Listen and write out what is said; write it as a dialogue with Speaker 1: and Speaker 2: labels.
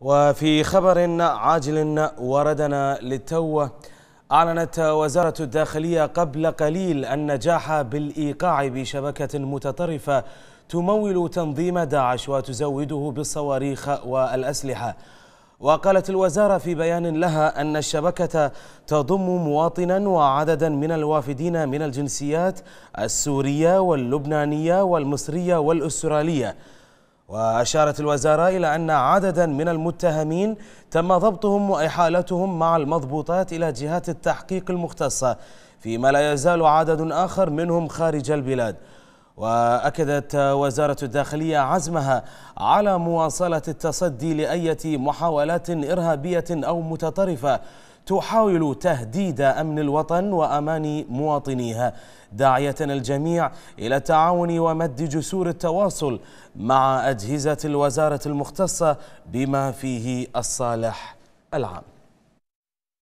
Speaker 1: وفي خبر عاجل وردنا للتو أعلنت وزارة الداخلية قبل قليل النجاح بالإيقاع بشبكة متطرفة تمول تنظيم داعش وتزوده بالصواريخ والأسلحة وقالت الوزارة في بيان لها أن الشبكة تضم مواطنا وعددا من الوافدين من الجنسيات السورية واللبنانية والمصرية والأسترالية وأشارت الوزارة إلى أن عددا من المتهمين تم ضبطهم وإحالتهم مع المضبوطات إلى جهات التحقيق المختصة فيما لا يزال عدد آخر منهم خارج البلاد وأكدت وزارة الداخلية عزمها على مواصلة التصدي لأية محاولات إرهابية أو متطرفة تحاول تهديد أمن الوطن وأمان مواطنيها داعية الجميع إلى التعاون ومد جسور التواصل مع أجهزة الوزارة المختصة بما فيه الصالح العام